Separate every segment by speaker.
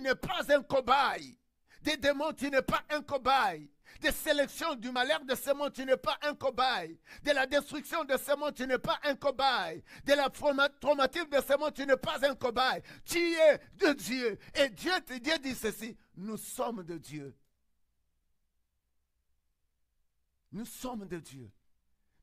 Speaker 1: n'est pas un cobaye. Des démons, tu n'es pas un cobaye. Des sélections du malheur de ce monde, tu n'es pas un cobaye. De la destruction de ce monde, tu n'es pas un cobaye. De la traumatisme de ce monde, tu n'es pas un cobaye. Tu es de Dieu. Et Dieu, Dieu dit ceci, nous sommes de Dieu. Nous sommes de Dieu.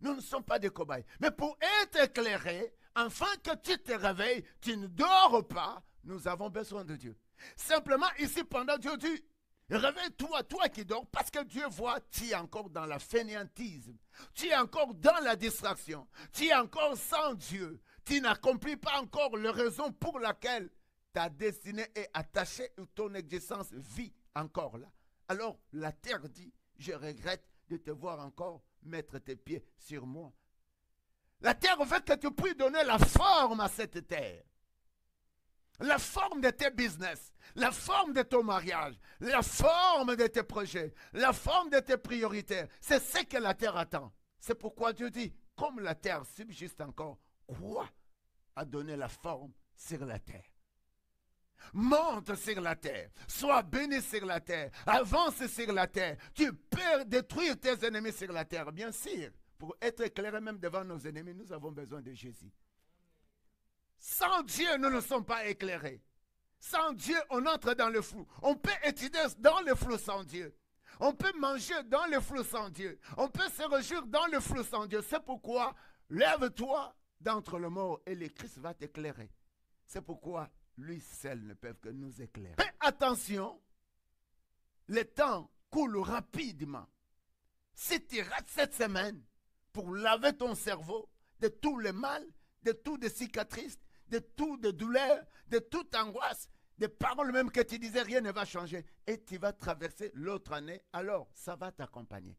Speaker 1: Nous ne sommes pas des cobayes. Mais pour être éclairé, afin que tu te réveilles, tu ne dors pas, nous avons besoin de Dieu. Simplement, ici, pendant Dieu dit, réveille-toi, toi qui dors, parce que Dieu voit, tu es encore dans la fainéantisme, tu es encore dans la distraction, tu es encore sans Dieu, tu n'accomplis pas encore la raison pour laquelle ta destinée est attachée ou ton existence vit encore là. Alors la terre dit, je regrette de te voir encore mettre tes pieds sur moi. La terre veut que tu puisses donner la forme à cette terre. La forme de tes business, la forme de ton mariage, la forme de tes projets, la forme de tes priorités, c'est ce que la terre attend. C'est pourquoi Dieu dit, comme la terre subsiste encore, quoi a donné la forme sur la terre Monte sur la terre, sois béni sur la terre, avance sur la terre. Tu peux détruire tes ennemis sur la terre, bien sûr. Pour être éclairé même devant nos ennemis, nous avons besoin de Jésus. Sans Dieu, nous ne sommes pas éclairés. Sans Dieu, on entre dans le flou. On peut étudier dans le flou sans Dieu. On peut manger dans le flou sans Dieu. On peut se réjouir dans le flou sans Dieu. C'est pourquoi, lève-toi d'entre le mort et le Christ va t'éclairer. C'est pourquoi lui seul ne peut que nous éclairer. Mais attention, le temps coule rapidement. Si tu rates cette semaine pour laver ton cerveau de tous les mal, de toutes les cicatrices, de tout, de douleur, de toute angoisse, des paroles même que tu disais, rien ne va changer. Et tu vas traverser l'autre année, alors ça va t'accompagner.